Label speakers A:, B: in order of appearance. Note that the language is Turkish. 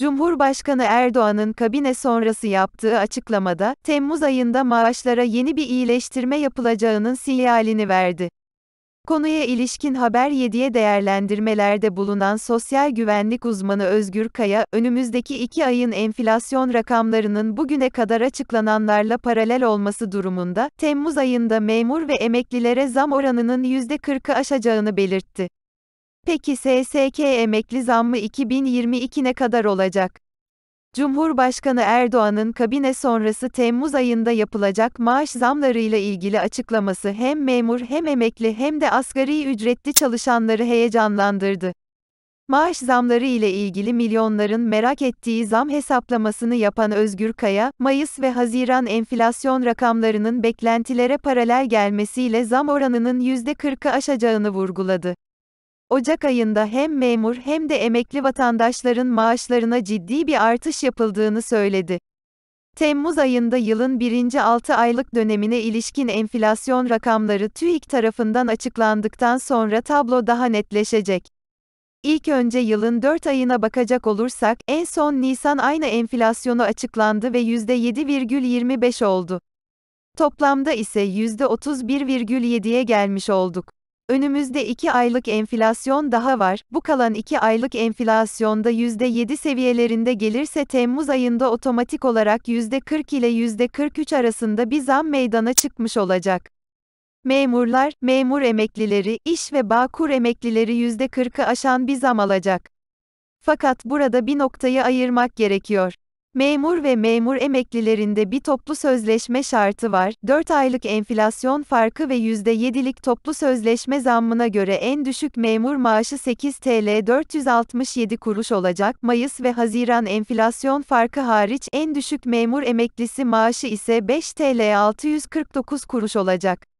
A: Cumhurbaşkanı Erdoğan'ın kabine sonrası yaptığı açıklamada, Temmuz ayında maaşlara yeni bir iyileştirme yapılacağının sinyalini verdi. Konuya ilişkin Haber 7'ye değerlendirmelerde bulunan sosyal güvenlik uzmanı Özgür Kaya, önümüzdeki iki ayın enflasyon rakamlarının bugüne kadar açıklananlarla paralel olması durumunda, Temmuz ayında memur ve emeklilere zam oranının %40'ı aşacağını belirtti. Peki SSK emekli zammı 2022 ne kadar olacak? Cumhurbaşkanı Erdoğan'ın kabine sonrası Temmuz ayında yapılacak maaş zamlarıyla ilgili açıklaması hem memur hem emekli hem de asgari ücretli çalışanları heyecanlandırdı. Maaş zamları ile ilgili milyonların merak ettiği zam hesaplamasını yapan Özgür Kaya, Mayıs ve Haziran enflasyon rakamlarının beklentilere paralel gelmesiyle zam oranının %40'ı aşacağını vurguladı. Ocak ayında hem memur hem de emekli vatandaşların maaşlarına ciddi bir artış yapıldığını söyledi. Temmuz ayında yılın birinci 6 aylık dönemine ilişkin enflasyon rakamları TÜİK tarafından açıklandıktan sonra tablo daha netleşecek. İlk önce yılın 4 ayına bakacak olursak, en son Nisan ayına enflasyonu açıklandı ve %7,25 oldu. Toplamda ise %31,7'ye gelmiş olduk. Önümüzde 2 aylık enflasyon daha var. Bu kalan 2 aylık enflasyonda %7 seviyelerinde gelirse Temmuz ayında otomatik olarak %40 ile %43 arasında bir zam meydana çıkmış olacak. Memurlar, memur emeklileri, iş ve bağkur emeklileri %40'ı aşan bir zam alacak. Fakat burada bir noktayı ayırmak gerekiyor. Memur ve memur emeklilerinde bir toplu sözleşme şartı var. 4 aylık enflasyon farkı ve %7'lik toplu sözleşme zammına göre en düşük memur maaşı 8 TL 467 kuruş olacak. Mayıs ve Haziran enflasyon farkı hariç en düşük memur emeklisi maaşı ise 5 TL 649 kuruş olacak.